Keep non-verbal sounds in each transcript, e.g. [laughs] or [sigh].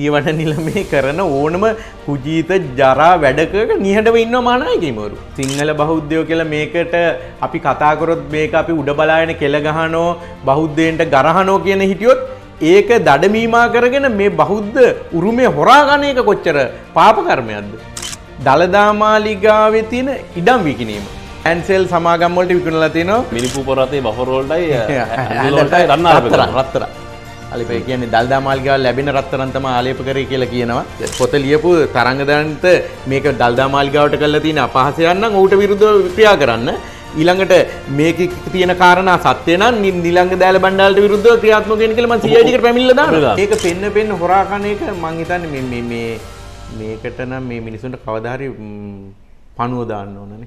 දියවට නිලමේ කරන ඕනම කුජීත ජරා වැඩකක නිහටව ඉන්න මානායකිමරු. සිංහල බෞද්ධයෝ කියල මේකට අපි කතාකොරොත් මේක අපි උඩ බලායන කෙළගහනෝ බෞද්ධයන්ට ගරහනෝ කියන හිටියොත් ඒක දඩමීමා කරගෙන මේ බෞද්ධ උරුමය හොරාගණයක කොච්චර පාපකර්මයක්ද. දළදාමාලිගාවෙ තියෙන ඉඩම් විකිනීම. ඇන්සෙල් සමාගම්වලට විකුණලතින මිනිපු පොරතේ බහොරෝල්ටයි [laughs] රන්න රත්තර. අලිප කියන්නේ දල්දා මාල්ගාව ලැබෙන රත්තරන්තම ආලේප කරේ කියලා කියනවා. පොත ලියපු තරංගදයන්ට මේක දල්දා මාල්ගාවට කරලා තියෙන අපහාසයක් නම් ඌට විරුද්ධව ක්‍රියා කරන්න. ඊළඟට මේක තියෙන කාරණා සත්‍ය නම් නිලංග දෑල බණ්ඩාලට විරුද්ධව ක්‍රියාත්මක වෙන කියලා මම CID එකට පැමිණිලා දානවා. ඒක පෙන්න පෙන්න හොරා කන එක මං හිතන්නේ මේ මේ මේ මේකට නම් මේ මිනිසුන්ට කවදා හරි පණුව දාන්න ඕනනේ.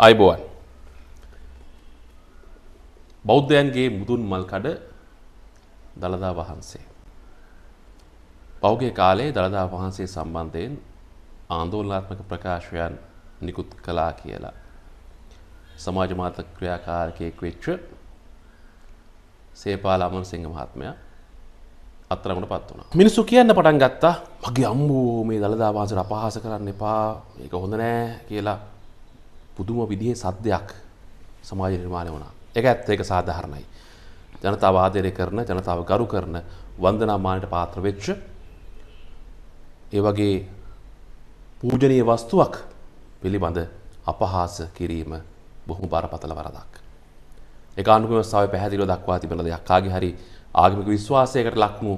අයිබෝවන් බෞද්ධයන්ගේ මුදුන් මල්කඩ දළදා වහන්සේ. පෞගේ කාලේ දළදා වහන්සේ සම්බන්ධයෙන් ආන්දෝලනාත්මක ප්‍රකාශයන් නිකුත් කලා කියලා. සමාජමාත ක්‍රියාකාරකයෙක් වෙච්ච සේපාල අමරසිංහ මහත්මයා අත්තරමට පත් වුණා. මිනිස්සු කියන්න පටන් ගත්තා මගේ අම්මෝ මේ දළදා වහන්සේට අපහාස කරන්න එපා ඒක හොඳ නෑ කියලා පුදුම විදිහේ සද්දයක් සමාජ නිර්මාණය වුණා. ඒක ඇත්ත ඒක සාධාරණයි. ජනතාව ආදරය කරන ජනතාව ගරු කරන වන්දනාමානයට පාත්‍ර වෙච්ච ඒ වගේ පූජනීය වස්තුවක් පිළිබඳ අපහාස කිරීම බොහොම බරපතල වරදක්. ඒක ආණ්ඩුක්‍රම ව්‍යවස්ථාවේ පැහැදිලිව දක්වා තිබෙන දෙයක්. කාගේ හරි ආගමික විශ්වාසයකට ලක්වුණු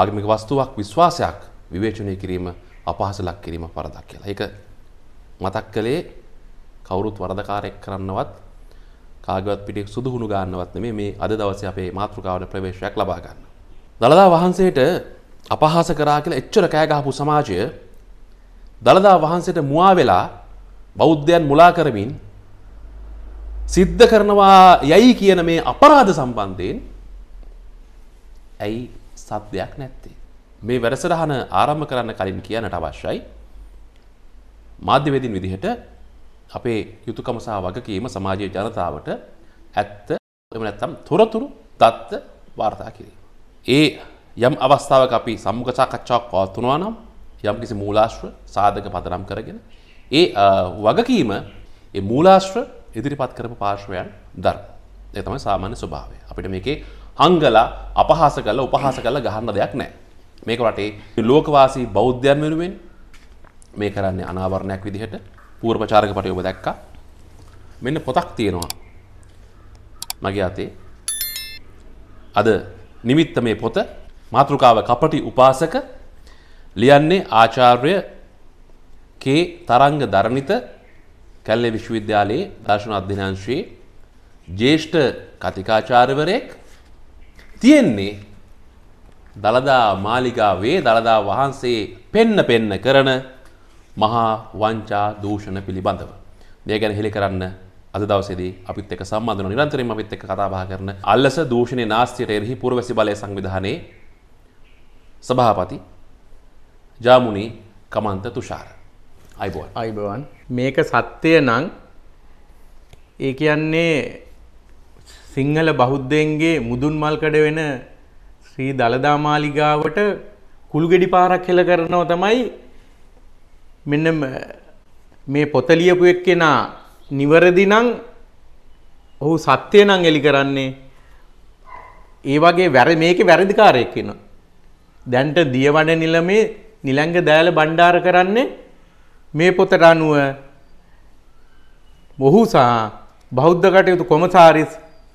ආගමික වස්තුවක් විශ්වාසයක් විවේචනය කිරීම අපහාස ලක් කිරීම වරදක් කියලා. ඒක මතක් කළේ කවුරුත් වරදකාරයෙක් කරන්නවත් කාගවත් පිටේ සුදුහුණු ගන්නවත් නෙමෙයි මේ අද දවසේ අපේ මාතෘකාවට ප්‍රවේශයක් ලබා ගන්න. දලදා වහන්සේට අපහාස කරා කියලා එච්චර කෑ ගහපු සමාජය දලදා වහන්සේට මුවා වෙලා බෞද්ධයන් මුලා කරමින් සිද්ධ කරනවා යයි කියන මේ අපරාධ සම්බන්ධයෙන් ඇයි සත්‍යයක් නැත්තේ මේ වැඩසටහන ආරම්භ කරන්න කලින් කියන්නට අවශ්‍යයි මාධ්‍යවේදින් විදිහට අපේ යුතුයකම සහ වගකීම සමාජයේ ජනතාවට ඇත්ත එහෙම නැත්නම් තොරතුරු தත්ත වාර්තා කිරීම. ඒ යම් අවස්ථාවක අපි සම්මුඛ සාකච්ඡාවක් පවත්වනවා නම් යම්කිසි මූලාශ්‍ර සාධක පදනම් කරගෙන ඒ වගකීම ඒ මූලාශ්‍ර ඉදිරිපත් කරපු පාර්ශ්වයන් දරන. ඒක තමයි සාමාන්‍ය ස්වභාවය. අපිට මේකේ හංගලා අපහාස කරලා උපහාස කරලා ගහන්න දෙයක් නැහැ. මේක රටේ ලෝකවාසී බෞද්ධයන් වෙනුවෙන් මේ කරන්නේ අනාවරණයක් විදිහට පූර්ව ප්‍රචාරක පටය ඔබ දැක්කා. මෙන්න පොතක් තියෙනවා. මගේ අතේ. අද නිමිත්ත මේ පොත මාතෘකාව කපටි උපාසක ලියන්නේ ආචාර්ය කේ තරංග දරණිත කැල්ලේ විශ්වවිද්‍යාලයේ දර්ශන අධ්‍යනාංශයේ ජේෂ්ඨ කතිකාචාර්යවරයෙක් තියෙන්නේ දළදා මාලිගාවේ දළදා වහන්සේ පෙන්න පෙන්න කරන මහා වංචා දූෂණ පිළිබඳව. මේ ගැන හෙළි කරන්න අද දවසේදී අපිත් එක්ක සම්බන්ධ වෙන නිරන්තරයෙන් අපිත් එක්ක කතා බහ කරන අල්ලස දූෂණේ නාස්තියට එරෙහි පූර්වසි බලය සංවිධානයේ සභාපති ජාමුනි කමන්ත තුෂාර. අයිබෝන්. අයිබෝන්. මේක සත්‍යය නම් ඒ කියන්නේ සිංහල බෞද්ධයන්ගේ මුදුන් මල්කඩ වෙන ශ්‍රී දළදා මාලිගාවට කුළුගෙඩි පාරක් හෙළ කරනව තමයි මෙන්න මේ පොත ලියපු එක්කෙනා නිවැරදි නම් ඔහු සත්‍ය නම් එලි කරන්නේ ඒ වගේ වැර මේකේ වැරදිකාරයෙක් වෙනවා. දැන්ට දියවඩ නිලමේ නිලංග දෑල බණ්ඩාර කරන්නේ මේ පොතට අනුව මොහු සහ බෞද්ධ කටයුතු කොමසාරිස්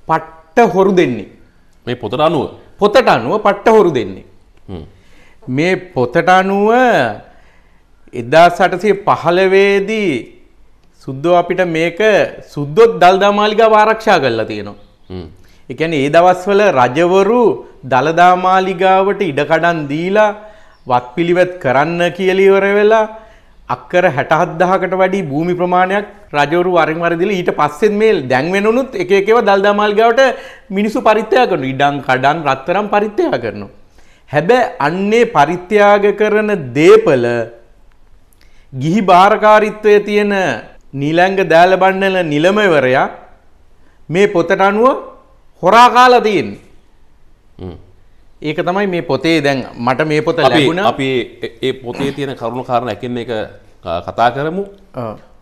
පට්ට හොරු දෙන්නේ. මේ පොතට අනුව පොතට අනුව පට්ට හොරු දෙන්නේ. මේ පොතට අනුව එදා සටසේ පහළවේදී සුද්දෝ අපිට මේක සුද්දොත් දල්දා මාලිගාව ආරක්ෂා කරලා තියෙනවා. ඒ කියන්නේ ඒ දවස්වල රජවරු දලදා මාලිගාවට ඉඩකඩම් දීලා වත්පිළිවෙත් කරන්න කියලා ඉවර වෙලා අක්කර 67000කට වැඩි භූමි ප්‍රමාණයක් රජවරු වරින් වර දීලා ඊට පස්සෙත් මේ දැන් වෙනුනුත් එක එක ඒවා දල්දා මාලිගාවට මිනිස්සු පරිත්‍යාග කරනවා. ඉඩම් කඩම් රත්තරන් පරිත්‍යාග කරනවා. හැබැයි අන්නේ පරිත්‍යාග කරන දේපල ගිහි භාරකාරිත්වය තියෙන නිලංග දෑලබන්නල නිලමවරයා මේ පොතට අනුව හොරා කාලා තියෙන්නේ. ඒක තමයි මේ පොතේ දැන් මට මේ පොත ලැබුණා. අපි ඒ පොතේ තියෙන කරුණු කාරණා එකින් එක කතා කරමු.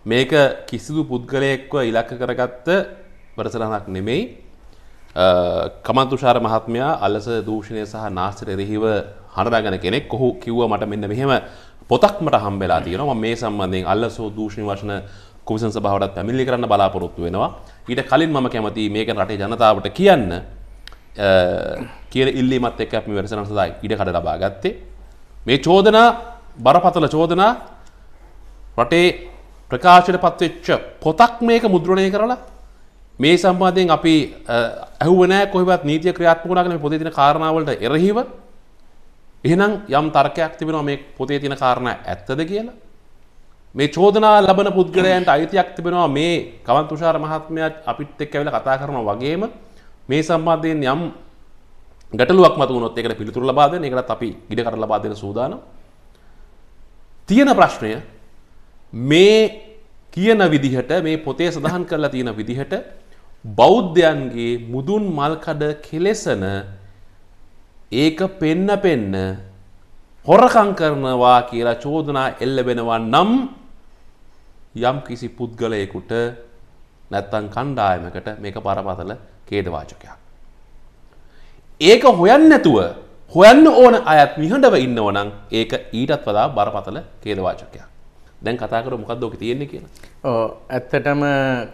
මේක කිසිදු පුද්ගලයෙක්ව ඉලක්ක කරගත්ත වැඩසටහනක් නෙමෙයි. කමන්තුෂාර මහත්මයා අලස දූෂණය සහ නාස්තිර එරෙහිව හඬාගෙන කෙනෙක්. ඔහු කිව්වා මට මෙන්න මෙහෙම පොතක් මට හම්බෙලා තියෙනවා මේ සම්බන්ධයෙන් අල්ලසෝ දූෂණ වශන කොමිසන් සභාවටත් පැමිණිලි කරන්න බලාපොරොත්තු වෙනවා. ඊට කලින් මම කැමතියි මේක රටේ ජනතාවට කියන්න කියන ඉල්ලීමත් එක්ක අපි වැඩසටහන සඳහා ඉඩකඩ ලබා ගත්තේ. මේ චෝදනා බරපතල චෝදනා රටේ ප්‍රකාශයට පත්වෙච්ච පොතක් මේක මුද්‍රණය කරලා මේ සම්බන්ධයෙන් අපි ඇහුවනෑ කොහෙවත් නීතිය ක්‍රියාත්මක කරන පොතේ තියෙන කාරණාවලට එරෙහිව එහෙනම් යම් තර්කයක් තිබෙනවා මේ පොතේ තියෙන කාරණා ඇත්තද කියලා. මේ චෝදනා ලබන පුද්ගලයන්ට අයිතියක් තිබෙනවා මේ කවන් තුෂාර මහත්මයා අපිත් එක්ක ඇවිල්ලා කතා කරනවා වගේම මේ සම්බන්ධයෙන් යම් ගැටලුවක් මතු වුණොත් ඒකට පිළිතුරු ලබා දෙන්න ඒකටත් අපි ඉඩ කඩ ලබා දෙන්න සූදානම්. තියෙන ප්‍රශ්නය මේ කියන විදිහට මේ පොතේ සඳහන් කරලා තියෙන විදිහට බෞද්ධයන්ගේ මුදුන් මල්කඩ කෙලෙසන ඒක පෙන්න පෙන්න හොරකං කරනවා කියලා චෝදනා එල්ලබෙනවා නම් යම් කිසි පුද්ගලයෙකුට නැත්තන් කණ්ඩායමකට මේක පරපතල කේදවාචකයක්. ඒක හොයන් නැතුව හොයන්න ඕන අයත් මිහඬව ඉන්නව නම් ඒක ඊටත් වඩා බරපතල කේදවාචකයක්. දැන් කතා කර මොකක්ද ඕක තියෙන්නේ කියලා. ඇත්තටම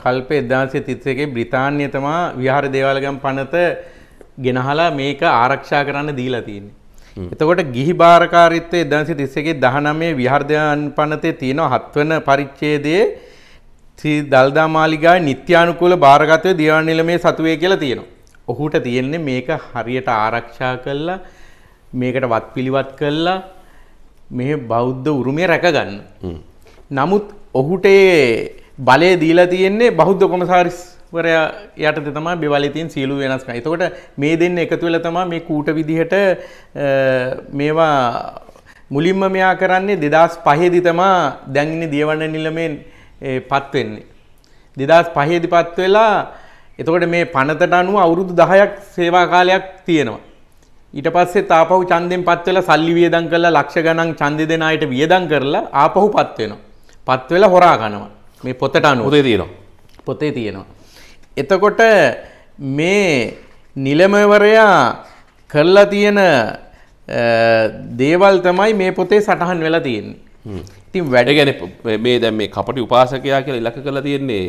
කල්ප 1931 බ්‍රිතාන්‍ය තමා විහාර දේවාලගම් පනත ගෙනහලා මේක ආරක්ෂා කරන්න දීලා තියෙන්නේ. එතකොට ගිහි භාරකාරිත්තය දන්සි තිස්සගේ දහනමේ විහර්ධයන් පනතේ තියෙනවා හත්වන පරිච්චේදයේ දල්දා මාලිගා නිත්‍යානුකූල භාරගතය දියවනිල මේ සතුවේ කියලා තියෙනවා. ඔහුට තියෙන්නේ මේක හරියට ආරක්ෂා කල්ලා මේකට වත් පිළිවත් කල්ලා මෙ බෞද්ධ උරුමය රැකගන්න. නමුත් ඔහුට බලය දීලා තියෙන්නේ බෞද්ධ කොමසාරිස් වරයා යටත තම බෙවලතින් සියලු වෙනස්ක එතකොට මේ දෙන්න එකතු වෙල තමා මේ කූට විදිහට මේවා මුලින්ම මෙයා කරන්නේ දෙදස් පහේදි තමා දැන්ගනි දියවන්න නිලමෙන් පත්වෙන්නේ. දෙදස් පහේදි පත් වෙලා එතකොට මේ පනතට අනුව අවුරුදු දහයක් සේවා කාලයක් තියෙනවා. ඊට පස්සේ තාපහු චන්දෙන් පත් වෙලා සල්ලි වියදම් කරලා ලක්ෂ ගණන් ඡන්දෙ දෙන අයට වියදම් කරලා ආපහු පත් වෙනවා. පත් වෙලා හොරා ගන්නවා. මේ පොතට අනුව. පොතේ තියෙනවා. පොතේ තියෙනවා. එතකොට මේ නිලමවරයා කරලා තියෙන දේවල් තමයි මේ පොතේ සටහන් වෙලා තියෙන්නේ. ඉතින් වැඩ ගැන මේ දැන් මේ කපටි උපාසකයා කියලා ඉලක්ක කරලා තියෙන්නේ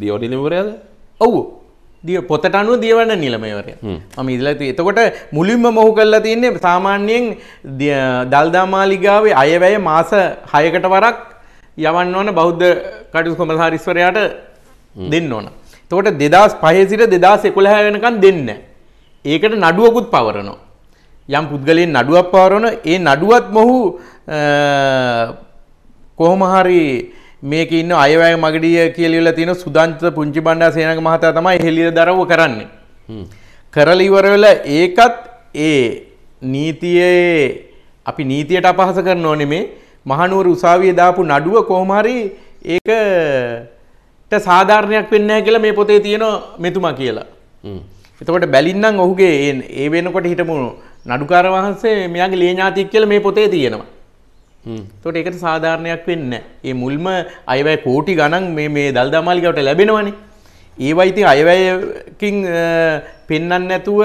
දියෝ නිලමවරයාද? ඔව්. දිය පොතට අනුව දියවන්න නිලමේවරය ම ඉදලා එතකොට මුලින්ම මොහු කරලා තියන්නේ සාමාන්‍යයෙන් දල්දා මාලිගාවේ අයවැය මාස හයකට වරක් යවන්න ඕන බෞද්ධ කටයුතු කොමසාරිස්වරයාට දෙන්න ඕන. තකොට දෙදස් පහසිට දෙදස් එකොළහ වෙනකන් දෙන්න. ඒකට නඩුවකුත් පවරනවා. යම් පුද්ගලයෙන් නඩුවක් පවරන ඒ නඩුවත් මොහු කොහොමහරි මේක ඉන්න අයවැය මගඩිය කියලියල තියෙන සුදන්ත පුංචි බණ්ඩා සේනක මහතා තමයි හෙළිය දරව කරන්නේ. කරල ඉවරවෙල ඒකත් ඒ නීතියේ අපි නීතියට අපහස කරන ඕනෙ මේ මහනුවර උසාවිය දාපු නඩුව කොහොමහරි ඒක සාධාරණයක් වෙන්න කියලා මේ පොතේ තියෙන මෙතුමා කියලා. එතකොට බැලින්නම් ඔහුගේ ඒ වෙනකොට හිටමු නඩුකාර වහන්සේ මෙයාගේ ලේඥාතික් කියලා මේ පොතේ තියෙනවා. තොට ඒකට සාධාරණයක් වෙන්න. ඒ මුල්ම අයවැය කෝටි ගණන් මේ දල්දාමාලිකවට ලැබෙනවනේ. ඒවයිති අයවැයකින් පෙන්නන්න නැතුව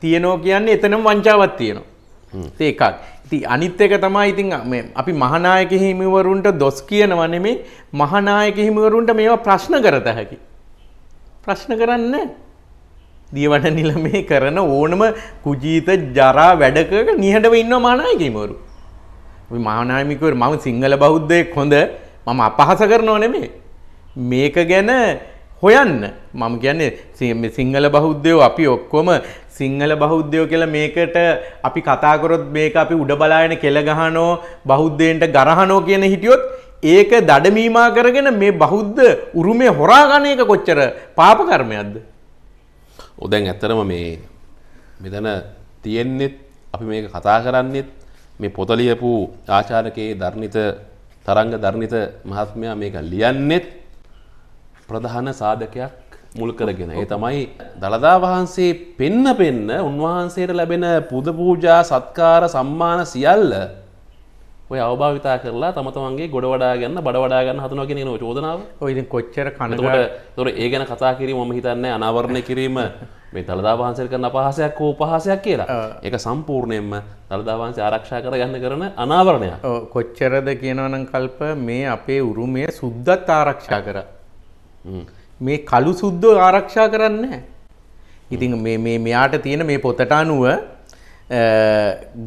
තියනෝ කියන්නේ එතනම් වංචාවත් තියෙනවා. ඒකක් ඉති අනිත්්‍යක තමා ඉතින් අපි මහනායක හිමිවරුන්ට දොස් කියනවනෙමේ මහනායක හිමිවරුන්ට මේවා ප්‍රශ්න කරත හැකි. ප්‍රශ්න කරන්න දියවට නිල මේ කරන ඕනම කුජීත ජරා වැඩක නිහටව ඉන්න මානායකමරු. මානාමිකවර මම සිංහල බෞද්ධයක් හොඳ මම අපහස කරනව නෙමේ. මේක ගැන හොයන්න මම කියන්නේ සිංහල බෞද්ධයෝ අපි ඔක්කොම සිංහල බෞද්ධයෝ කියලා මේකට අපි කතාකරොත් මේක අපි උඩ බලාගෙන කෙල ගහනෝ බෞද්ධයන්ට ගරහනෝ කියන හිටියොත් ඒක දඩමීමා කරගෙන මේ බෞද්ධ උරුමය හොරාගන එක කොච්චර පාප කර්මයක්ද? ඔදැන් ඇත්තරම මේ මෙතන තියෙන්නෙත් අපි මේක කතා කරන්නෙත් මේ පොත ලියපු ආචාර්යකේ ධර්ණිත තරංග ධර්ණිත මහත්මයා මේක ලියන්නෙත් ප්‍රධාන සාධකයක් මුල් කරගෙන. ඒ තමයි දළදා වහන්සේ පෙන්න පෙන්න උන්වහන්සේට ලැබෙන පුද පූජා සත්කාර සම්මාන සියල්ල ඔය අවභාවිතා කරලා තම තමන්ගේ ගොඩ වඩා ගන්න බඩ වඩා ගන්න හදනවා කියන එක චෝදනාව. ඔය ඉතින් කොච්චර කනකට ඒතොර ඒ ගැන කතා කිරීම මම හිතන්නේ අනාවරණය කිරීම මේ දළදා වහන්සේ කරන අපහාසයක් හෝ පහසයක් කියලා. ඒක සම්පූර්ණයෙන්ම දළදා වහන්සේ ආරක්ෂා කරගන්න කරන අනාවරණයක්. ඔව් කොච්චරද කියනවනම් කල්ප මේ අපේ උරුමය සුද්ධත් ආරක්ෂා කරා. හ්ම් මේ කළු සුද්දෝ ආරක්ෂා කරන්නේ ඉතින් මේ මේ මෙයාට තියෙන මේ පොතට අනුව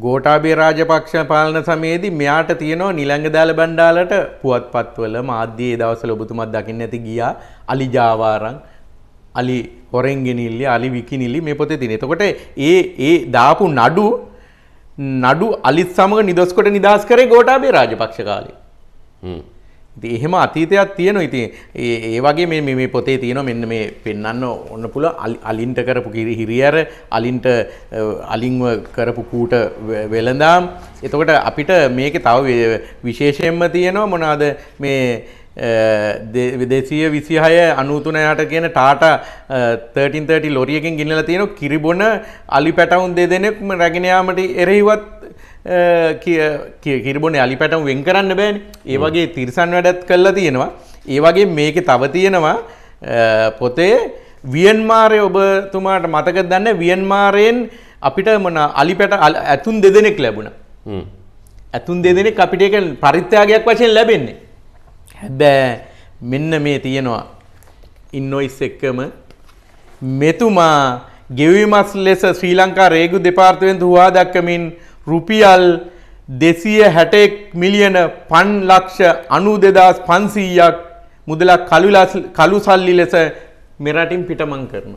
ගෝටාබේ රාජපක්ෂ පාලන සමයේදී මෙයාට තියෙනවා නිලංග දාල බණ්ඩාලට පුවත්පත්වල මාධ්‍යයේ දවස්වල ඔබතුමත් දකින්න ඇති ගියා අලි ජාවාරම් අලි හොරෙන්ගෙනිල්ලි අලි විකිනිලි මේ පොතේ තියෙන. එතකොට ඒ ඒ දාපු නඩු නඩු අලිත් සමග නිදොස් කොට නිදහස් කරේ ගෝඨාභය රාජපක්ෂ කාලේ. හ්ම්. එහෙම අතීතයක් තියෙන ඉතින් ඒ වගේ මේ මේ පොතේ තියෙන මෙන්න මේ පෙන්වන්න ඔන්න පුල අලින්ට කරපු හිරියර අලින්ට අලින්ව කරපු කූට වෙළඳාම් එතකොට අපිට මේක තව විශේෂයෙන්ම තියෙනවා මොනාද මේ දෙදෙසිය විසිහය අනූතුනයට කියන ටාට 1330 ලොරියකින් ගින්නල තියෙන කිරිබොන අලි පැටවුන් දෙදෙනෙක්ම රැගෙනයාමට එරෙහිවත් කිරබොන අලි පැටම් වෙන් කරන්න බෑන් ඒවගේ තිරිසන් වැඩත් කල්ලා තියෙනවා ඒවගේ මේක තව තියෙනවා පොතේ වියන්මාරය ඔබතුමාට මතක දන්න වියන්මාරයෙන් අපිට මොන අලි පැට ඇතුන් දෙදෙනෙක් ලැබුණ ඇතුන් දෙදෙනෙක් අපිට එක පරිත්‍යාගයක් වශයෙන් ලැබෙන්නේ හැබැ මෙන්න මේ තියෙනවා ඉන්නොයිස් එක්කම මෙතුමා ගෙවිමස් ලෙස ශ්‍රී ලංකා රේගු දෙපාර්තවෙන් හවා දක්කමින් රුපියල් දෙසිය හැටෙක් මිලියන පන් ලක්ෂ අනු දෙදස් පන්සීයක් මුදලක් කළු සල්ලි ලෙස මෙරටින් පිටමං කරන.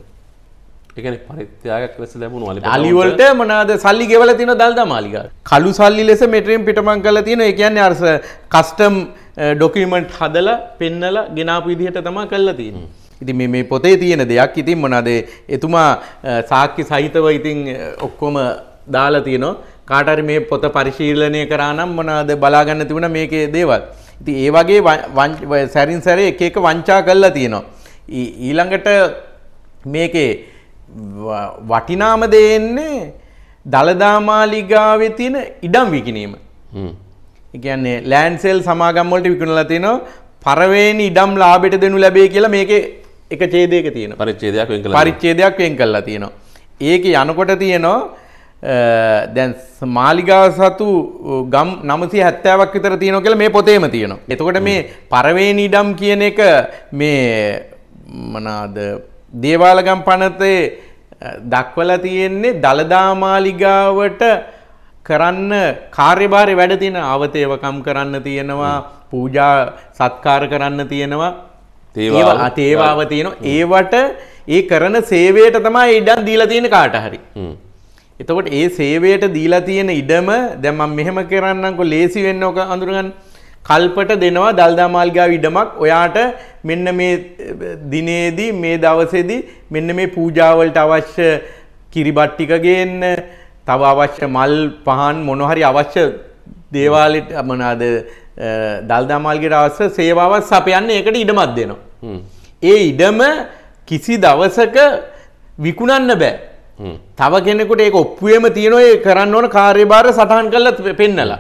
එකන පරිත්‍යයක් ලෙස ලැබුණු වල අලිවලට මනාද සල්ලි ගෙවල තින දල්ද මාලික කළු සල්ලි ලෙස මෙටරෙන් පිටමං කල තියෙන එකන්න අර්ස කස්ටම් ඩොකීමට් හදල පෙන්නල ගෙනාපු විදිහට තමා කල්ල තියෙන. ඉති මේ පොතේ තියෙන දෙයක් ඉතින් මනාදේ එතුමා සාක්කි සහිතව ඉතින් ඔක්කොම දාලා තියනවා කාටරි මේ පොත පරිශීලනය කරානම් මොනවද බලාගන්න තිබුණ මේකේ දේවල්. ඉතින් ඒ වගේ සැරින් සැරේ එක එක වංචා කරලා තියෙනවා. ඊළඟට මේකේ වටිනාම දේ එන්නේ දළදා මාලිගාවේ තියෙන ඉඩම් විකිණීම. ඒ කියන්නේ ලෑන්ඩ් සෙල් සමාගම් වලට විකුණලා තිනවා පරවේණි ඉඩම් ලාභයට දෙනු ලැබේ කියලා මේකේ එක ඡේදයක තියෙනවා. පරිච්ඡේදයක් වෙන් කළා. පරිච්ඡේදයක් වෙන් කළා තියෙනවා. ඒකේ යනකොට තියෙනවා දැන් මාලිගා සතු ගම් නමසි හැත්තාවක් විතර තියෙනවා කියලා මේ පොතේම තියෙනවා. එතකොට මේ පරවේණි ඉඩම් කියන එක මේ මනාද දේවාලගම් පනතේ දක්වලා තියෙන්නේ දළදා මාලිගාවට කරන්න කාර්යභාරය වැඩ තියෙන අවතේවකම් කරන්න තියෙනවා පූජා සත්කාර කරන්න තියෙනවා තේවාව තියෙනවා ඒවට ඒ කරන සේවයට තමයි ඉඩම් දීලා තියෙන කාට හරි. එතකොට ඒ සේවයට දීලා තියෙන ඉඩම දැන් මම මෙහෙම කරන්නම්කො ලේසි වෙන්න ඔක අඳුරගන්න. කල්පට දෙනවා දල්දා මාල්ගාව ඉඩමක් ඔයාට මෙන්න මේ දිනේදී මේ දවසේදී මෙන්න මේ පූජාවලට අවශ්‍ය කිරිබත් ටික ගේන්න, තව අවශ්‍ය මල් පහන් මොන හරි අවශ්‍ය දේවාලෙට මොනවාද දල්දා මාල්ගාවට අවශ්‍ය සේවාවක් සපයන්න ඒකට ඉඩමක් දෙනවා. ඒ ඉඩම කිසි දවසක විකුණන්න බෑ. තව කෙනෙකුට ඒක ඔප්පුුවම තියෙනොය කරන්න ඕන කාර්යභාර සටහන් කල්ලත් පෙන්නලා.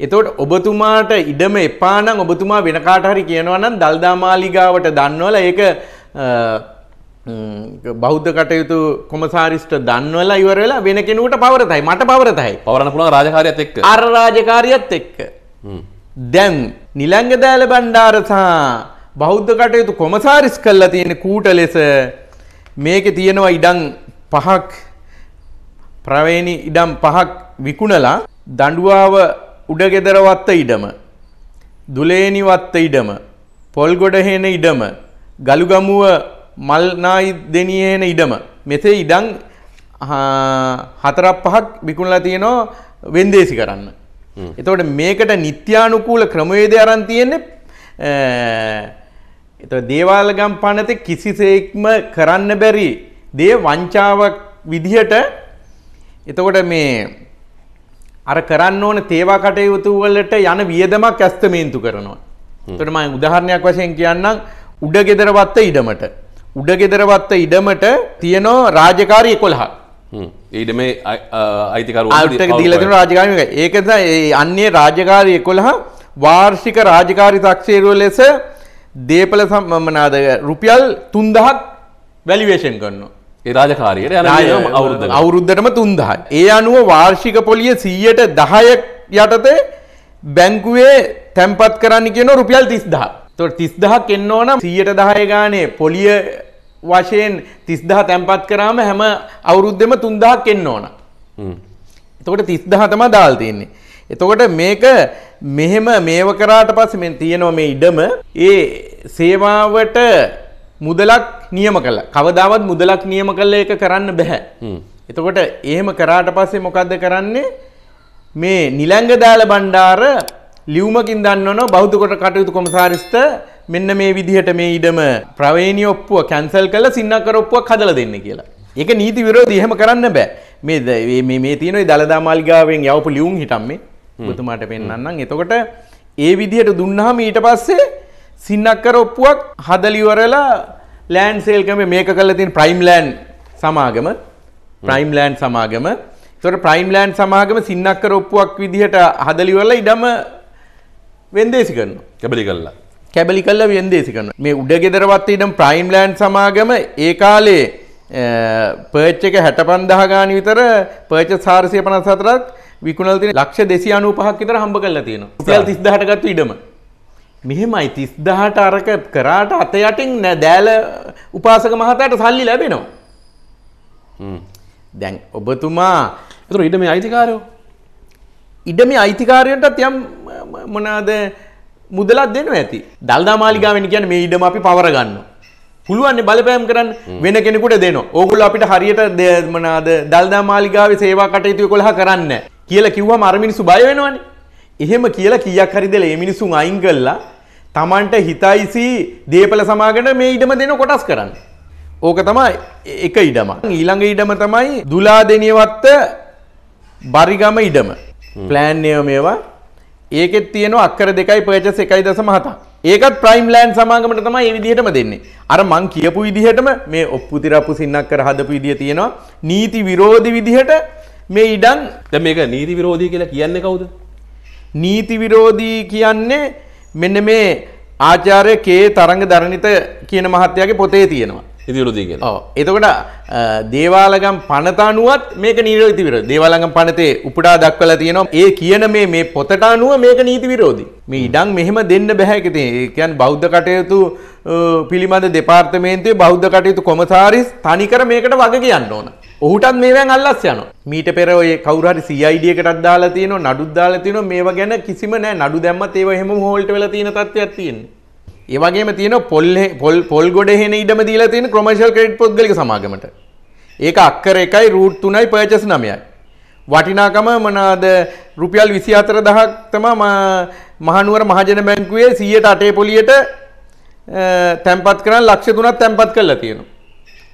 එතකොට ඔබතුමාට ඉඩම එපානම් ඔබතුමා වෙනකාටහරි කියනවනම් දල්දාමාලිගාවට දන්නවල ඒක බෞද්ධ කටයුතු කොමසාරිස්ට දන්නවල ඉවරලා වෙන කෙනුවට පවරතයි මට පවරතයි පවරන පුළ රජකාරයත් එක් අර රාජකාරියත් එක්ක දැන් නිලංගදෑල බණ්ඩාරසා බෞද්ධ කටයුතු කොමසාරිස් කල්ලා තියෙන කූට ලෙස මේක තියෙනවා ඉඩං පහක් ප්‍රවේණි ඉඩම් පහක් විකුණලා දඬුවාව උඩගෙදරවත්ත ඉඩම දුලේනිවත්ත ඉඩම පොල්ගොඩහේන ඉඩම ගලුගමුව මල්නායි දෙනියේන ඉඩම මෙසේ ඉඩම් හතරක් පහක් විකුණලා තියෙනවා වෙන්දේසි කරන්න. එතකොට මේකට නිත්‍යානුකූල ක්‍රමවේද අරන් තියෙන්නේ එත දේවාලගම් පනත කිසිසේක්ම කරන්න බැරි දේ වංචාවක් විදිහට එතකොට මේ අර කරන්න ඕන තේවා කටයුතු වලට යන වියදමක් ඇස්තමේන්තු කරනවා. එතකොට මම උදාහරණයක් වශයෙන් කියන්නම් උඩගෙදර වත්ත ඉඩමට. උඩගෙදර වත්ත ඉඩමට තියෙනවා රාජකාරී 11ක්. හ්ම්. ඒ ඉඩමේ අයිතිකරුවෝ අයිතික දීලා තියෙන රාජකාරී එක. ඒක තමයි අන්නේ රාජකාරී 11 වාර්ෂික රාජකාරී තක්සේරුව ලෙස දේපල සම්මනාද රුපියල් 3000ක් වැලියුේෂන් කරනවා. රාජකාරයට යන අවුරුද අවුරුද්ධටම තුන්දහ. ඒ අනුව වාර්ෂික පොලිය සීයට දහයක් යටතේ බැංකුවේ තැම්පත් කරන්න කියන රුපියල් තිස්දහ. තොට තිස්දහක් එන්න ඕන සීයට දහය ගානේ පොලිය වශයෙන් තිස්දහ තැම්පත් කරාම හැම අවුරුද්ධම තුන්දහක් එන්න ඕන. එතකොට තිස්දහතම දාල් තියන්නේ. එතකොට මේක මෙහෙම මේව කරාට පස්ස මෙ තියෙනවා මේ ඉඩම ඒ සේවාවට මුදලක් නියම කළ කවදාවත් මුදලක් නියම කල්ල එක කරන්න බැහැ එතකොට එහෙම කරාට පස්සේ මොකක්ද කරන්නේ මේ නිලංගදාල බණ්ඩාර ලියවමකින් දන්නවන බෞද්ධකොට කටයුතු කොමසාරිස්ත මෙන්න මේ විදිහට මේ ඉඩම ප්‍රවේණි ඔප්පුව කැන්සල් කළ සින්නකරොප්පුව කදල දෙන්න කියලා. ඒක නීති විරෝධ එහෙම කරන්න බෑ මේ මේ තියනයි දළදා මාල්ගාවෙන් යවපු ලියුම් හිටම්මේ බුතුමාට පෙන්න්නම් එතකොට ඒ විදිහට දුන්නහම ඊට පස්සේ සින්නක්කර ඔප්පුවක් හදලිවරලා ලෑන් සේල්කම මේක කල තින් ප්‍රයිම් ලෑන් සමාගම ප්‍රයිම් ලෑන් සමාගම තොට ප්‍රයිම් ලෑන් සමාගම සින්නක්කර ඔප්පුවක් විදිහට හදලිවල ඉඩම වෙන්දේසි කරන කැබලි කල්ලා කැබලි කල්ල වෙන්දේසි කරන මේ උඩගෙදරවත් ඉඩම් ප්‍රයිම් ලෑන් සමාගම ඒ කාලේ පර්ච්චක හැට පන්දහගාන විතර පර්ච සාරසය පනසතරක් විකුණල්ති ලක්ෂ දෙසි අනු පහක් විතර හම්බ කල්ලා තියෙන ල් තිස්දහටගත්තු ඉඩම මෙහෙමයි 30000ට අරක කරාට අත යටින් දෑල උපාසක මහතාට සල්ලි ලැබෙනවා. හ්ම්. දැන් ඔබතුමා ඒතර ඉඩමේ අයිතිකාරයෝ ඉඩමේ අයිතිකාරයන්ටත් යම් මොනවාද මුදලක් දෙනවා ඇති. දල්දා මාලිගාවෙන් කියන්නේ මේ ඉඩම අපි පවර ගන්නවා. පුළුවන් බලපෑම් කරන්න වෙන කෙනෙකුට දෙනවා. ඕගොල්ලෝ අපිට හරියට මොනවාද දල්දා මාලිගාවේ සේවා කටයුතු 11 කරන්න කියලා කිව්වම අර මිනිස්සු බය වෙනවනේ. එහෙම කියලා කීයක් හරිද මේ මිනිසුන් අයින් කළා Tamanට හිතයිසි දීපල සමාගම මේ ඉඩම දෙන කොටස් කරන්න. ඕක තමයි එක ඉඩම. ඊළඟ ඉඩම තමයි දුලාදෙනියවත්ත බරිගම ඉඩම. ප්ලෑන් මේවා ඒකෙත් තියෙනවා අක්කර දෙකයි පර්චස් 1.7. ඒකත් ප්‍රයිම් ලෑන්ඩ් සමාගමට තමයි මේ විදිහටම දෙන්නේ. අර මං කියපු විදිහටම මේ ඔප්පු තිරප්පු සින්නක්කර හදපු විදිය තියෙනවා. නීති විරෝධී විදිහට මේ ඉඩම් දැන් මේක නීති විරෝධී කියලා කියන්නේ කවුද? නීති විරෝධී කියන්නේ මෙන්න මේ ආචාර්ය කේ තරංග දරණිත කියන මහත්තයාගේ පොතේ තියෙනවා. ඉති විරෝධී කියලා. ඔව්. එතකොට දේවාලගම් පනත අනුවත් මේක නීති විරෝධී. දේවාලගම් පනතේ උපුටා දක්වලා තියෙනවා. ඒ කියන මේ මේ පොතට අනුව මේක නීති විරෝධී. මේ ඉඩම් මෙහෙම දෙන්න බෑ ඒක තියෙන. ඒ කියන්නේ බෞද්ධ කටයුතු පිළිබඳ දෙපාර්තමේන්තුවේ බෞද්ධ කටයුතු කොමසාරිස් තනිකර මේකට වග කියන්න ඕන. ඔහුටත් මේවැන් අල්ලස් යන මීට පෙර ඔය කවුරුහරි සයිඩියකටත් දාලා තියෙන නඩුත් දාලා තියෙන මේවා ගැන කිසිම නෑ නඩු දැම්මත් ඒව එහෙම හෝල්ට් වෙලා තියෙන තත්ත්වයක් තියෙන්නේ ඒ වගේම තියෙන පොල් පොල් පොල් ගොඩ එහෙන ඉඩම දීලා තියෙන කොමර්ෂල් ක්‍රෙඩිට් පොත්ගලික සමාගමට ඒක අක්කර එකයි රූට් තුනයි පර්චස් නමයයි වටිනාකම මනාද රුපියල් විසි අතර දහක් තමා මහනුවර මහජන බැංකුවේ සියයට අටේ පොලියට තැන්පත් කරන්න ලක්ෂ තුනත් තැන්පත් කරලා තියෙනවා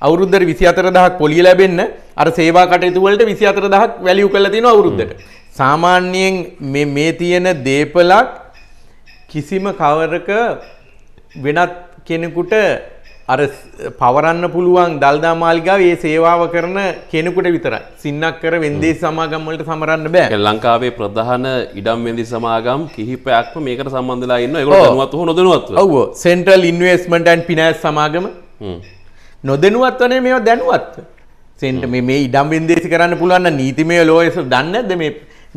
අවුරුද්දට 24000ක් පොලිය ලැබෙන්න අර සේවා කටයුතු වලට 24000ක් වැලියු කරලා තිනවා අවුරුද්දට. සාමාන්‍යයෙන් මේ මේ තියෙන දේපලක් කිසිම කවරක වෙනත් කෙනෙකුට අර පවරන්න පුළුවන් දල්දා මාලිගාව ඒ සේවාව කරන කෙනෙකුට විතරයි. සින්නක් කර වෙන්දේ සමාගම් වලට සමරන්න බෑ. ලංකාවේ ප්‍රධාන ඉඩම් වෙන්දි සමාගම් කිහිපයක්ම මේකට සම්බන්ධලා ඉන්න. ඒගොල්ලෝ දැනුවත් හෝ නොදැනුවත්ව. ඔව්. Central Investment and Finance සමාගම. හ්ම්. නොදනුවත් වනේ මේ දැනුවත් සෙන්ට මේ ඉඩම් බින්දේසි කරන්න පුළුවන් නීතිමය ලෝයස දන්නද මේ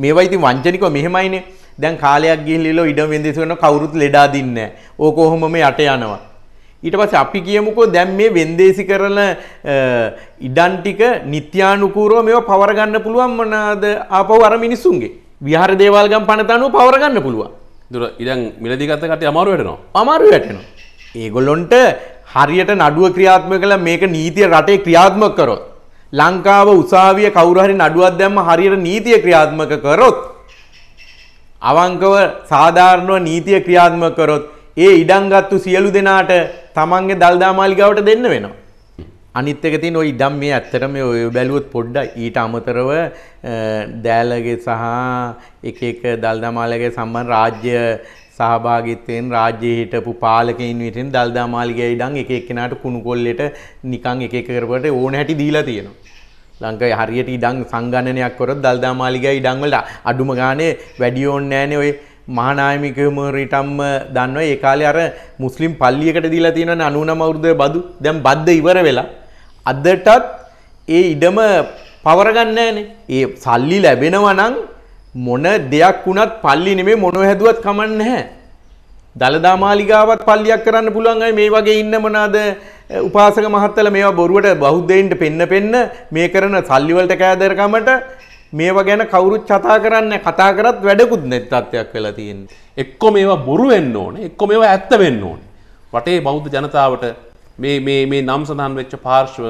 මේවා ඉතින් වංචනික මෙහෙමයිනේ දැන් කාලයක් ගිහිල්ලා ඉඩම් බින්දේසි කරන කවුරුත් ලෙඩා දින්නේ ඕක කොහොම මේ යට යනවා ඊට පස්සේ අපි කියමුකෝ දැන් මේ වෙන්දේසි කරන ඉඩම් ටික නිත්‍යානුකූලව මේවා පවර ගන්න පුළුවන් මොනවාද ආපහු අර මිනිසුන්ගේ විහාර දේවාල ගම් පනත අනුව පවර ගන්න පුළුවන් දුර ඉඩම් මිලදී ගත කට අමාරු වෙනවා අමාරු වෙනවා ඒගොල්ලොන්ට හරියට නඩුව ක්‍රියාත්මක කළා මේක නීතිය රටේ ක්‍රියාත්මක කරොත් ලංකාව උසාවිය කවුරු හරි නඩුවක් දැම්ම හරියට නීතිය ක්‍රියාත්මක කරොත් අවංකව සාධාරණව නීතිය ක්‍රියාත්මක කරොත් ඒ ඉඩම්ගත්තු සියලු දෙනාට තමන්ගේ දල්දා මාලිගාවට දෙන්න වෙනවා. අනිත් එක තියෙන ওই ඉඩම් මේ ඇත්තටම ඔය බැලුවොත් පොඩ්ඩක් ඊට අමතරව දෑලගේ සහ එක එක දල්දා මාලිගාවේ සම්බන්ධ රාජ්‍ය සහභාගිත්වයෙන් රාජ්‍යයේ හිටපු පාලකයින් විටින් දල්දා මාලිගය ඉඩම් එක එක්කෙනාට කුණු කොල්ලෙට නිකන් එක එක කරපට ඕන හැටි දීලා තියෙනවා. ලංකාවේ හරියට ඉඩම් සංගණනයක් කරොත් දල්දා මාලිගය ඉඩම් වල අඩුම ගානේ වැඩි ඕනේ නැහනේ ඔය මහානායමිකම රිටම්ම දන්නවා ඒ කාලේ අර මුස්ලිම් පල්ලියකට දීලා තියෙනවනේ 99 අවුරුද්දේ බදු. දැන් බද්ද ඉවර වෙලා අදටත් ඒ ඉඩම පවර ගන්න නැහනේ. ඒ සල්ලි ලැබෙනවා නම් මොන දෙයක් වුණත් පල්ලි නෙමේ මොනව හැදුවත් කමන්නේ නැහැ. දලදා මාලිගාවත් පල්ලියක් කරන්න පුළුවන් අය මේ වගේ ඉන්න මොනවාද උපාසක මහත්තයලා මේවා බොරුවට බෞද්ධයින්ට පෙන්න පෙන්න මේ කරන සල්ලි වලට කෑදරකමට මේවා ගැන කවුරුත් කතා කරන්නේ කතා කරත් වැඩකුත් නැති තත්ත්වයක් වෙලා තියෙන්නේ. එක්කෝ මේවා බොරු වෙන්න ඕනේ, එක්කෝ මේවා ඇත්ත වෙන්න ඕනේ. වටේ බෞද්ධ ජනතාවට මේ මේ මේ නම් සඳහන් වෙච්ච පාර්ශ්ව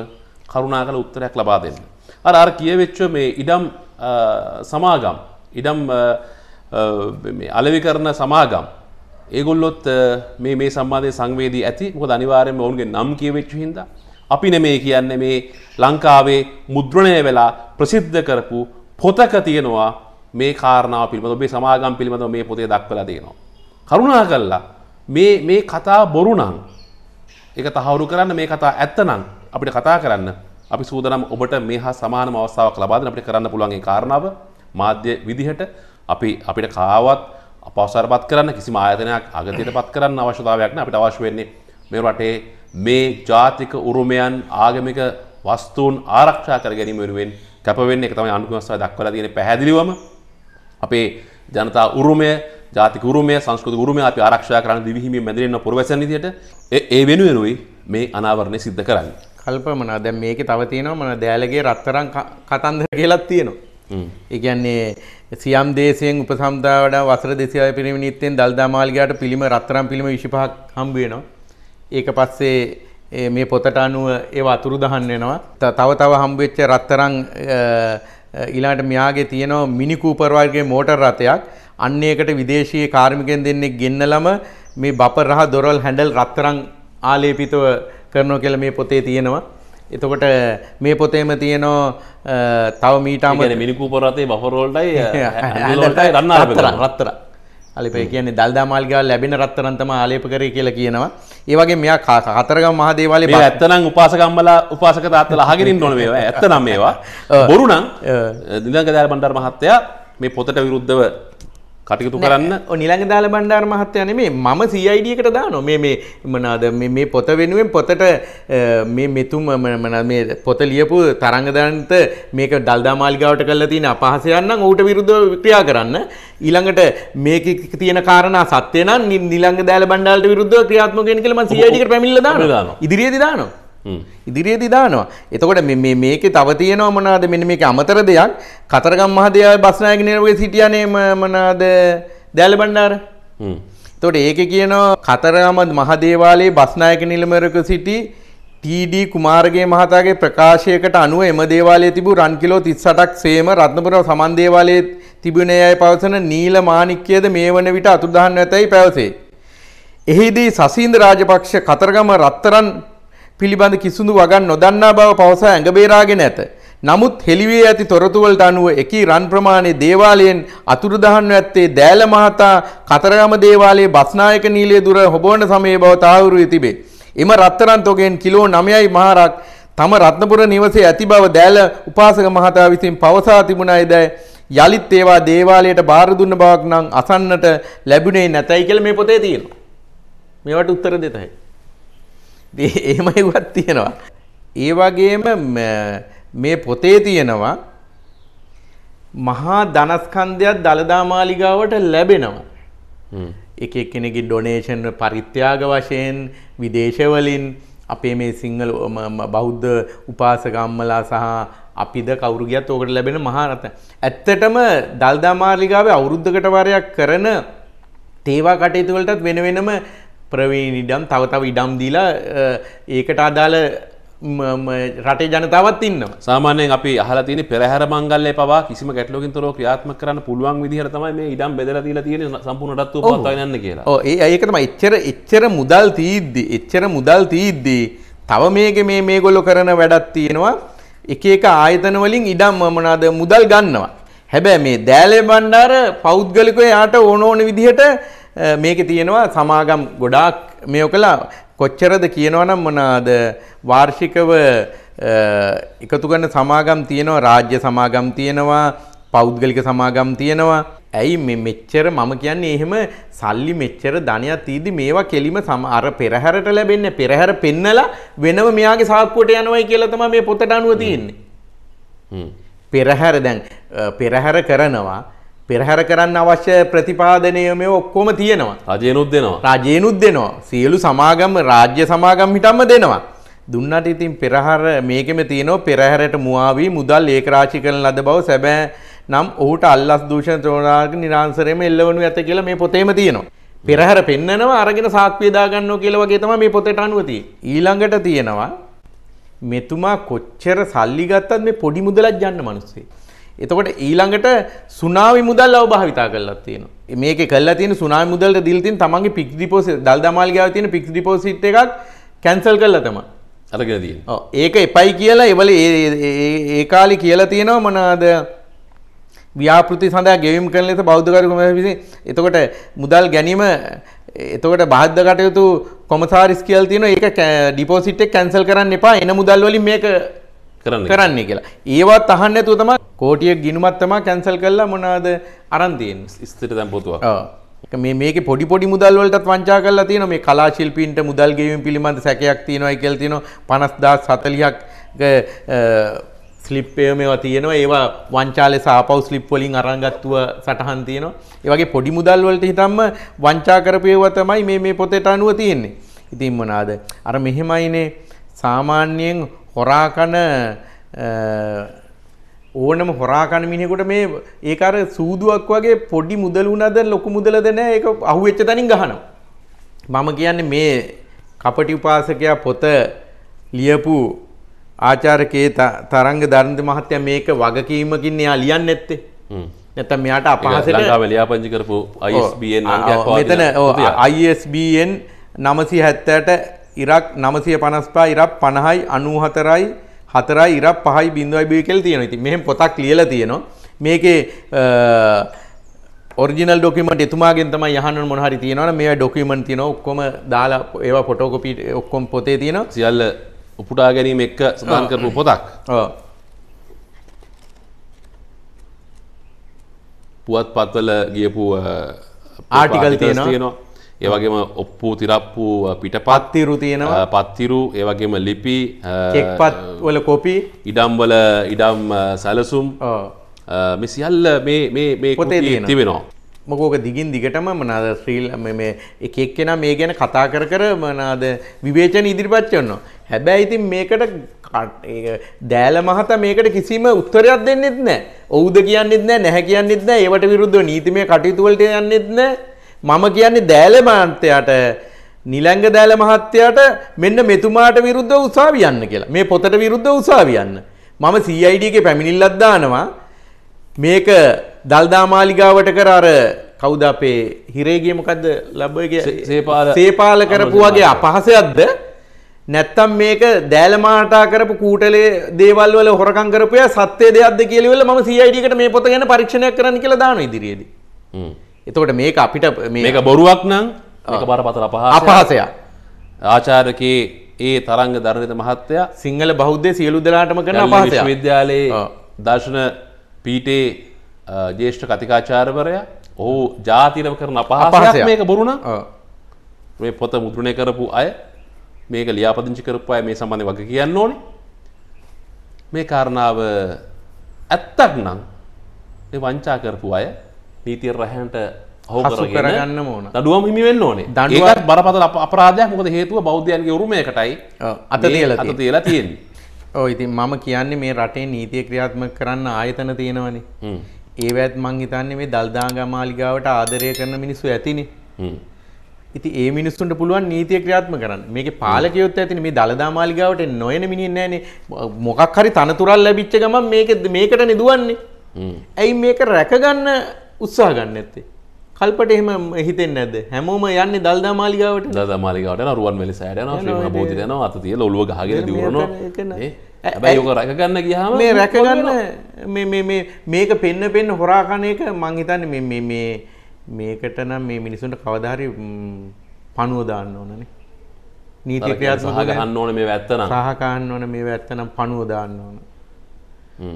කරුණාකර උත්තරයක් ලබා දෙන්න. අර අර කියවෙච්ච මේ ඉඩම් සමාගම් ඉඩම් අලවි කරන සමාගම් ඒගොල්ලොත් මේ මේ සම්බන්ධය සංවේදී ඇති මොකද අනිවාර්යයෙන්ම ඔවුන්ගේ නම් කියවෙච්ච හින්දා අපි නෙමේ කියන්නේ මේ ලංකාවේ මුද්‍රණය වෙලා ප්‍රසිද්ධ කරපු පොතක තියෙනවා මේ කාරණාව පිළිබඳව ඔබේ සමාගම් පිළිබඳව මේ පොතේ දක්වලා තියෙනවා. කරුණා කළා මේ මේ කතා බොරු නම් ඒක තහවුරු කරන්න මේ කතා ඇත්ත නම් අපිට කතා කරන්න අපි සූදානම් ඔබට මේ හා සමානම අවස්ථාවක් ලබා දෙන්න අපිට කරන්න පුළුවන් ඒ කාරණාව මාධ්‍ය විදිහට අපි අපිට කාවත් අපවසරපත් කරන්න කිසි ආයතනයක් අගතයට පත් කරන්න අවශ්‍යතාවයක්න අපිට අවශ්‍ය වෙන්නේ මේ රටේ මේ ජාතික උරුමයන් ආගමික වස්තුූන් ආරක්ෂා කර ගැනීම වෙනුවෙන් කැපවෙන්නේ එක තමයි අනුකුමස්ව දක්වලා තියෙන පැහැදිලිවම අපේ ජනතා උරුමය ජාතික උරුමය සංස්කෘතික උරුමය අපි ආරක්ෂා කරන්න දිවිහිමිය මැදිරෙන්න පුරවැසන විදිහට ඒ වෙනුවෙනුයි මේ අනාවරණය සිද්ධ කරන්නේ. කල්පමනා දැන් මේකේ තව තියෙනවා මම දෑලගේ රත්තරන් කතන්දර කියලාත් තියෙනවා. ඒ කියන්නේ සියම් දේශයෙන් උපසම්පදා වඩා වසර 200 පිරිමි නිත්යෙන් දල්දා මාලිගාවට පිළිම රත්තරන් පිළිම 25ක් හම්බ වෙනවා. ඒක පස්සේ මේ පොතට අනුව ඒව අතුරු දහන් වෙනවා. තව තව හම්බ වෙච්ච රත්තරන් ඊළඟට මෙයාගේ තියෙනවා මිනි කූපර් වර්ගයේ මෝටර රථයක්. අන්න ඒකට විදේශීය කාර්මිකයන් දෙන්නෙක් ගෙන්නලම මේ බපරහ දොරල් හැන්ඩල් රත්තරන් ආලේපිතව කරනවා කියලා මේ පොතේ තියෙනවා. එතකොට මේ පොතේම තියනෝ තව මීටාම මිනිකු පොරතේ බහරෝල්ටයි ලටයි රන්න රත්තර අලිපේ කියන්නේ [laughs] දල්දා මාල්ගාව ලැබෙන රත්තරන්තම ආලේප කරේ කියලා කියනවා. ඒ වගේ මෙයා කතරගම මහදේවාලේ මේ ඇත්තනම් උපාසකම්බලා උපාසක තාත්තලා අහගෙන ඉන්න ඕනේ මේවා. ඇත්තනම් මේවා. බොරු නම් දිනංග දයාල බණ්ඩාර මහත්තයා මේ පොතට විරුද්ධව කටයුතු කරන්න නිළඟ දාල බණ්ඩාර මහත්තයන මේ මම සයිඩියකට දාන මේ මේ මනාද මේ පොත වෙනුවෙන් පොතට මේ මෙතුම් මන මේ පොත ලියපු තරංගදන්ත මේක දල්දා මාල්ගාවට කල්ල තියෙන අපහසයන්න ඌට විරුද්ධ ක්‍රියා කරන්න ඊළඟට මේක තියෙන කාරණ සත්‍යයන නිළඟ දාල බණ්ඩාලට විරුද්ධ ක්‍රියාත්මකෙන් කලම සයිඩික පැමිල්ල දාන ඉදිරියේ දානවා ඉදිරියේදී දානවා. එතකොට මේ මේකේ තව තියෙනවා මොනවාද මෙන්න මේක අමතර දෙයක් කතරගම් මහදේව බස්නායක නිරවගේ සිටියානේ මොනවාද දැල බණ්ඩාර. හ්ම්. එතකොට ඒකේ කියනවා කතරගම මහදේවාලයේ බස්නායක නිලමරක සිටි ටීඩී කුමාරගේ මහතාගේ ප්‍රකාශයකට අනුව එම දේවාලයේ තිබූ රන් කිලෝ 38ක් සේම රත්නපුර සමන් දේවාලයේ තිබුණ යයි පවසන නීල මාණික්‍යද මේ වන විට අතුරුදහන් නැතයි පැවසේ. එහිදී සසීන්ද රාජපක්ෂ කතරගම රත්තරන් පිළිබඳ කිසිදු වගන් නොදන්නා බව පවසා ඇඟබේරාගෙන ඇත. නමුත් හෙළිවේ ඇති තොරතුවලට අනුව එකී රන් ප්‍රමාණය දේවාලයෙන් අතුරුදහන්ව ඇත්තේ දෑල මහතා කතරගම දේවාලයේ බස්නායක නීලයේ දුර හොබවන සමයේ බව තහවුරු වී තිබේ. එම රත්තරන් තොගෙන් කිලෝ 9යි මහරක් තම රත්නපුර නිවසේ ඇති බව දෑල උපාසක මහතා විසින් පවසා තිබුණායිදැයි යලිත් ඒවා දේවාලයට බාර දුන්න බවක් නම් අසන්නට ලැබුණේ නැතයි කියලා මේ පොතේ තියෙනවා. මේවට උත්තර දෙතයි. [laughs] එහෙම එව්වත් තියෙනවා. ඒ වගේම මේ පොතේ තියෙනවා මහා ධනස්කන්ධයක් දළදා මාලිගාවට ලැබෙනවා. එක එක්කෙනෙගේ ඩොනේෂන් පරිත්‍යාග වශයෙන් විදේශවලින් අපේ මේ සිංහල බෞද්ධ උපාසකම්මලා සහ අපිද කවුරුගියත් ඕකට ලැබෙන මහාරත. ඇත්තටම දල්දා මාලිගාවේ අවුරුද්ධකට වරයක් කරන තේවා කටයුතුවලටත් වෙන වෙනම ප්‍රවේණ ඉඩම් තව තව ඉඩම් දීලා ඒකට අදාළ රටේ ජනතාවත් ඉන්නවා සාමානයෙන් අපි අහලතින පෙරහර මංගල්ලේ පවා කිසිම ගැටලෝකින් තොරව ක්‍රියාත්ම කරන්න පුළුවන් විදිහට තමයි මේ ඉඩම් බෙදලා දීලා තියෙන සම්පූර්ණටත්ව පවත්වාගෙන යන්න කියලා. ඔව් ඒ ඒක තමයි එච්චර එච්චර මුදල් තීද්දි එච්චර මුදල් තීද්දි තව මේකේ මේ මේගොල්ලෝ කරන වැඩක් තියෙනවා එක එක ආයතන වලින් ඉඩම් මොනවාද මුදල් ගන්නවා. හැබැයි මේ දෑලේ බණ්ඩාර පෞද්ගලිකව යාට ඕන ඕන විදිහට මේක තියෙනවා සමාගම් ගොඩාක් මෙය කළා කොච්චරද කියනවනම් මොනාද වාර්ෂිකව එකතු කරන සමාගම් තියෙනවා රාජ්‍ය සමාගම් තියෙනවා පෞද්ගලික සමාගම් තියෙනවා ඇයි මේ මෙච්චර මම කියන්නේ එහෙම සල්ලි මෙච්චර ධනයක් තීදි මේවා කෙලිම සම අර පෙරහැරට ලැබෙන්නේ පෙරහැර පෙන්නලා වෙනම මෙයාගේ සාක්කුවට යනවයි කියලා තමයි මේ පොතට අනුව තියෙන්නේ. පෙරහැර දැන් පෙරහැර කරනවා පෙරහැර කරන්න අවශ්‍ය ප්‍රතිපාදනයමය ඔක්කොම තියෙනවා රජයනුත් දෙනවා රජයනුත් දෙනවා සියලු සමාගම් රාජ්‍ය සමාගම් හිටම්ම දෙනවා. දුන්නට ඉතින් පෙරහර මේකෙම තියෙනවා පෙරහැරට මුවාවී මුදල් ඒකරාශි කරන ලද බව සැබෑ නම් ඔහුට අල්ලස් දූෂණ තෝරාග නිරාන්සරයම එල්ලවනු ඇත කියලා මේ පොතේම තියෙනවා. පෙරහැර පෙන්නනවා අරගෙන සාක්ෂි දාගන්නවා කියලා වගේ තමයි මේ පොතේට අනුව තියෙන්නේ. ඊළඟට තියෙනවා මෙතුමා කොච්චර සල්ලි ගත්තත් මේ පොඩි මුදලක් යන්න මිනිස්සේ. එතකොට ඊළඟට සුනාමි මුදල් අව භාවිතා කරලා තියෙනවා. මේක කරලා තියෙන සුනාමි මුදල්ට දීලා තියෙන තමන්ගේ පික්ස් ඩිපොසිට් දල්දමාල් ගාව තියෙන පික්ස් ඩිපොසිට් එකක් කැන්සල් කරලා තමයි අරගෙන තියෙන්නේ. ඔව් ඒක එපයි කියලා ඒවල ඒ කාලේ කියලා තියෙනවා මොනවාද ව්‍යාපෘති සඳහා ගෙවීම් කරන ලෙස බෞද්ධ කරුම විසින් එතකොට මුදල් ගැනීම එතකොට බාහද්ද කටයුතු කොමසාරිස් කියලා තියෙනවා ඒක ඩිපොසිට් එක කැන්සල් කරන්න එපා එන මුදල් වලින් මේක කරන්නේ කියලා ඒවත් අහන්නතු තම කෝටිය ගිනුමත්තම කැන්සල් කල්ලා මොනාද අරන්තියෙන් ස්තර තැම් පොතුව මේ මේක පොඩි පොඩි මුදල්වලට වංචා කල තියන මේ කලාශිල්පීන්ට මුදල්ගේවීම පිළිබඳ සැකයක් තියෙනවයි කෙල්තින පනස්දාස් සතලියක් ස්ලිප්පය මේවා තියෙනවා ඒවා වංචාලය සාපව් ස්ලිප්වලින් අරංගත්තුව සටහන් තියනවා ඒවගේ පොඩි මුදල්වලට හිතම්ම වංචා කරපයව තමයි මේ මේ පොතට අනුව තියෙන්නේ ඉතින් මොනාද අර මෙහෙමයිනේ සාමාන්‍යයෙන් හොරාකන ඕනම හොරාකන මිනිහෙකුට මේ ඒක අර සූදුවක් වගේ පොඩි මුදල් වුණාද ලොකු මුදලද නැහැ ඒක අහුවෙච්ච තැනින් ගහනවා මම කියන්නේ මේ කපටි උපාසකයා පොත ලියපු ආචාර්යකේ තරංග දරන්ද මහත්තයා මේක වගකීමකින් එයා ලියන්නේ නැත්තේ නැත්තම් මෙයාට අපහසට ලංකාව ලියාපදිංචි කරපු ISBN අංකයක් වගේ මෙතන ISBN 970ට ඉරක් නමසය පනස්පා ඉරක් පණහයි අනූහතරයි හතරයි ඉරක් පහයි බිඳුවයි බිය කෙල් තියෙන ඉති මෙහම පොතක් ලියල තියෙනවා මේකේ ඔරිිනල් ඩොකමට එතුමාගෙන් තම යහන මොහරි තියෙනවන මේ ඩොකමන් තියන ඔක්කොම දාලා ඒවා පොටෝකොපි ඔක්කොම් පොතේ තියෙන සියල්ල උපුටා ගැනීම එක්ක සඳන් කරපු පොතක් පුවත් පත්වල ගියපු ආටිකල් තියෙනවා ඒවගේම ඔප්පු තිරප්පු පිට පත්තිරු තියෙනවා පත්තිරු ඒවගේම ලිපි පත් වල කොපි ඉඩම්වල ඉඩම් සැලසුම් මෙසිල්ල මේ පොතේ තිබෙනවා මොකෝක දිගින් දිගටම මනාද ශ්‍රීල් එකෙක් කෙන මේ ගැන කතා කර කර මනාද විවේචන ඉදිරිපත්චන්න හැබැයි ඉතින් මේකට දෑල මහත මේකට කිසිම උත්තරයක් දෙන්නෙත් නෑ ඔවුද කියන්නෙත් නෑ නැහැ කියන්නෙත් නෑ ඒවට විරුද්ධ නීතිමය කටයුතුවලට යන්නෙත් නෑ මම කියන්නේ දෑල මාන්තයට නිලංග දෑල මහත්තයාට මෙන්න මෙතුමාට විරුද්ධ උසාවියන්න කියලා. මේ පොතට විරුද්ධ උසාවියන්න. මම CID එකේ පැමිණිල්ලක් දානවා. මේක දල්දා මාලිගාවට කර අර කවුද අපේ හිරේ ගියේ මොකද්ද ලැබෙගේ සේපාල සේපාල කරපු වගේ අපහසයක්ද නැත්තම් මේක දෑලමාටා කරපු කූටලේ දේවල් වල හොරකම් කරපු අය සත්‍ය දෙයක්ද කියලා ඉවල මම CID එකට මේ පොත ගැන පරීක්ෂණයක් කරන්න කියලා දානවා ඉදිරියේදී. හ්ම්. එතකොට මේක අපිට මේක බොරුවක් නම් බර පතර පහ අපහසය ආචාරකයේ ඒ තරංග දරණත මහත්තයා සිංහල බෞද්ධය සියලු දෙනාටම කරන පහස විද්‍යාලයේ දර්ශන පීටේ ජේෂ්ඨ කතිකාචාරවරයා ඔහු ජාතිරව කරන අපහසයක් මේක බොරුණ මේ පොත මුද්‍රණය කරපු අය මේක ලියාපදිංචි කරපු අය මේ සම්බන්ධ වග කියන්න ඕනේ මේ කාරණාව ඇත්තක් නම් වංචා කරපු අය නීතිය රැහැන්ට හසු කරගන්න ඕන දඩුවම හිමි වෙන්න ඕනේ දඩුවත් බරපතල අපරාධයක් මොකද හේතුව බෞද්ධයන්ගේ උරුමයකටයි අත තියලා අත තියලා තියෙන්නේ ඔව් ඉතින් මම කියන්නේ මේ රටේ නීතිය ක්‍රියාත්මක කරන්න ආයතන තියෙනවනේ ඒවත් මං හිතන්නේ මේ දල්දාංගා මාලිගාවට ආදරය කරන මිනිස්සු ඇතිනේ ඉති ඒ මිනිස්සුන්ට පුළුවන් නීතිය ක්‍රියාත්ම කරන්න මේක පාලකයොත් ඇතින මේ දළදා මාලිගාවට නොයන මිනිින් නෑනේ මොකක් හරි තනතුරල් ලැබිච්ච ගම මේක මේකට නිදුවන්නේ ඇයි මේක රැකගන්න උත්සාහ ගන්න ඇත්තේ. කල්පට එහෙම හිතෙන් නැද හැමෝම යන්නේ දල්දා මාලිගාවට දදා මාලිගාවට රුවන් වෙලි සෑට ශ්‍රම බෝධි යන අත තියල ඔලුව ගහගෙන දියුණු ඇබැයි යෝක රැකගන්න ගියාම මේ රැකගන්න මේක පෙන්න පෙන්න හොරාකණයක මං හිතන්නේ මේ මේ මේකට නම් මේ මිනිසුන්ට කවදාහරි පණුව දාන්න ඕනනේ නීති ක්‍රියාත්මක ගන්න ඕන මේ වැත්තනම් සහකාන්න ඕන මේ වැත්තනම් පණුව දාන්න ඕන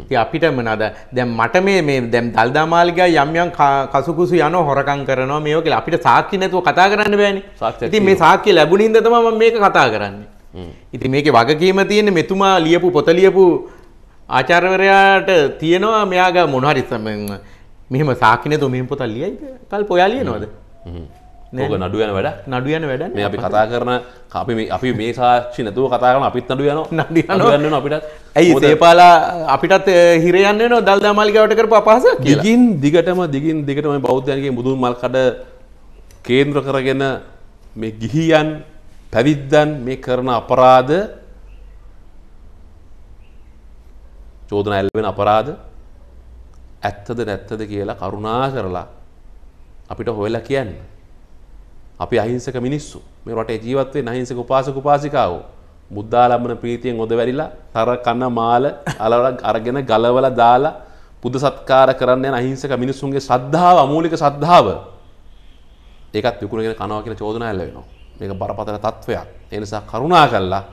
ති අපිට මනද දැම් මට මේ දැම් දල්දාමාලික යම්යම් කසුකුසු යන හොරකං කරනවා මේෝක අපිට සාක්කි නැතුව කතා කරන්න බෑන ති මේ සාක්කි ලැබුණින් දතම මේක කතා කරන්න ඉති මේක වගකීම තියෙන මෙතුමා ලියපු පොතලියපු ආචාර්වරයාට තියෙනවා මෙයාග මොනහරිසම මෙහම සාකිනතු මෙම පොතල් ලියයි කල් පොයාලිය නොද ඕක නඩුවයන වැඩ නඩුවයන වැඩ මේ අපි කතා කරන අපි මේ අපි මේ සාක්ෂි නැතුව කතා කරන අපිත් නඩු යනවා නඩු යන්න අපිටත් ඇයි දේපාලා අපිටත් හිරයන්න න දල්දා මාලිකාවට කරපු අපහස ගින් දිගටම දිගින් දිගටම බෞද්ධයන්ගේ මුදුන් මල් කඩ කේන්ද්‍ර කරගෙන මේ ගිහියන් පැවිද්දන් මේ කරන අපරාධ චෝදන ඇල්වෙන අපරාධ ඇත්තද නැත්තද කියලා කරුණා කරලා අපිට හොයලා කියන්න අපි අහිංසක මිනිස්සු මේ රටේ ජීවත්වේ නහිංසක උපාසක උපාසිකාවෝ බුද්ධාලම්බන ප්‍රීතියෙන් ඔද වැරිලා තර කන මාල අලවල අරගෙන ගලවල දාලා බුද්ධ සත්කාර කරන්න යන අහිංසක මිනිස්සුන්ගේ ශ්‍රද්ධාව අමූලික ශ්‍රද්ධාව ඒකත් විකුණගෙන කනවා කියලා චෝදනා ඇල්ල වෙනවා මේක බරපතල තත්වයක් ඒ නිසා කරුණා කළා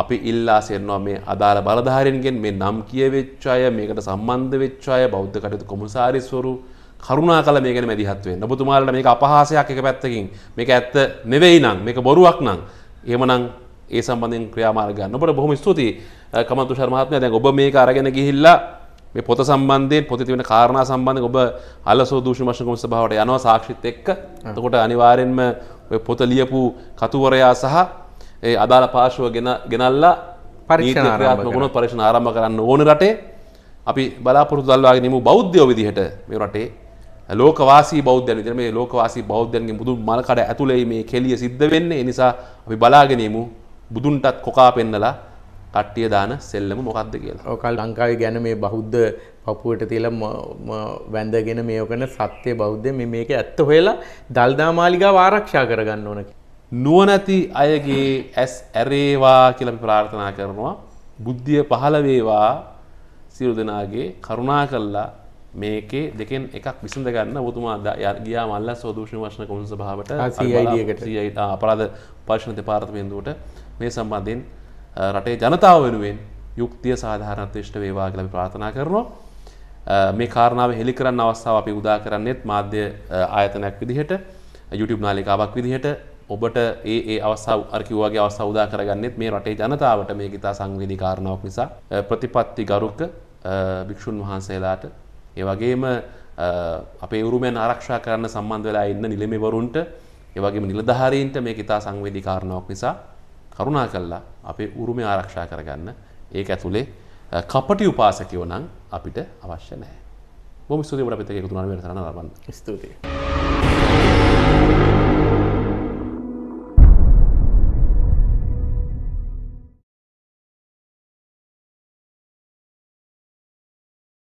අපි ඉල්ලා සිටිනවා මේ අදාළ බලධාරීන්ගෙන් මේ නම් කියවෙච්ච අය මේකට සම්බන්ධ වෙච්ච අය බෞද්ධ කටයුතු කොමසාරිස්වරු කරුණා කල මේ ගැන මැදිහත්වෙන් ඔබතුමාලට මේක අපහාසයක් එක පැත්තකින් මේක ඇත්ත නෙවෙයි නම් මේක බොරුවක් නම් එහෙමනම් ඒ සම්බන්ධයෙන් ක්‍රියාමාර්ග ගන්න. ඔබට බොහොම ස්තුතියි කමන්තු ශර්මාත්මයා දැන් ඔබ මේක අරගෙන ගිහිල්ලා මේ පොත සම්බන්ධයෙන් පොතේ තිබෙන කාරණා සම්බන්ධයෙන් ඔබ අලසෝ දූෂණ මෂ්ණ කොමිස සභාවට යනවා සාක්ෂිත් එක්ක. එතකොට අනිවාර්යෙන්ම ඔය පොත ලියපු කතුවරයා සහ ඒ අදාළ පාර්ශව ගෙනල්ලා පරීක්ෂණ ආරම්භ කරන පරීක්ෂණ ආරම්භ කරන්න ඕන රටේ අපි බලාපොරොත්තු දල්වාගෙන යමු බෞද්ධයෝ විදිහට මේ රටේ ලෝකවාසී බෞද්ධයන් විතර මේ ලෝකවාසී බෞද්ධයන්ගේ බුදුන් මලකඩ ඇතුලේ මේ කෙලිය සිද්ධ වෙන්නේ. ඒ නිසා අපි බලාගෙනීමු බුදුන්ටත් කොකා පෙන්නලා කට්ටිය දාන සෙල්ලම මොකක්ද කියලා. ඔකල් ලංකාවේ ගැන මේ බෞද්ධ පපුවට තියලා වැඳගෙන මේ ඔකන සත්‍ය බෞද්ධ මේ මේක ඇත්ත හොයලා දල්දා මාලිගාව ආරක්ෂා කරගන්න ඕන. නුවණැති අයගේ ඇස් ඇරේවා කියලා අපි ප්‍රාර්ථනා කරනවා. බුද්ධිය පහළ වේවා සියලු දෙනාගේ කරුණා කළා මේකේ දෙකෙන් එකක් විසඳ ගන්න ඔබතුමා ගියා මල්ලස් සෝදූෂණ වශන කොමිසම සභාවට සීයිට අපරාධ පර්ශන දෙපාර්තමේන්දුවට මේ සම්බන්ධයෙන් රටේ ජනතාව වෙනුවෙන් යුක්තිය සාධාරණත්වේෂ්ට වේවා කියලා ප්‍රාථනා කරනවා මේ කාරණාව හෙළි කරන්න අවස්ථාව අපි උදා කරන්නෙත් මාධ්‍ය ආයතනයක් විදිහට YouTube නාලිකාවක් විදිහට ඔබට ඒ ඒ අවස්ථාව අර කිව්වාගේ අවස්ථාව උදා කරගන්නෙත් මේ රටේ ජනතාවට මේක ඉතා සංවේදී කාරණාවක් නිසා ප්‍රතිපත්ති ගරුක භික්ෂුන් වහන්සේලාට ඒවගේම අපේ උරුමයන් ආරක්ෂා කරන්න සම්බන්ධ වෙලා ඉන්න නිලමේවරුන්ට ඒවගේම නිලධාරීන්ට මේ ඉතා සංවේදී කාරණාවක් නිසා කරුණා කල්ලා අපේ උරුමය ආරක්ෂා කරගන්න ඒක ඇතුළේ කපටි උපාසකයෝ නම් අපිට අවශ්‍ය නැහැ. බොහොම ස්තුතියි ඔබට අපිට එකතු වුණාට වෙනසක් නරඹන්න. ස්තුතියි.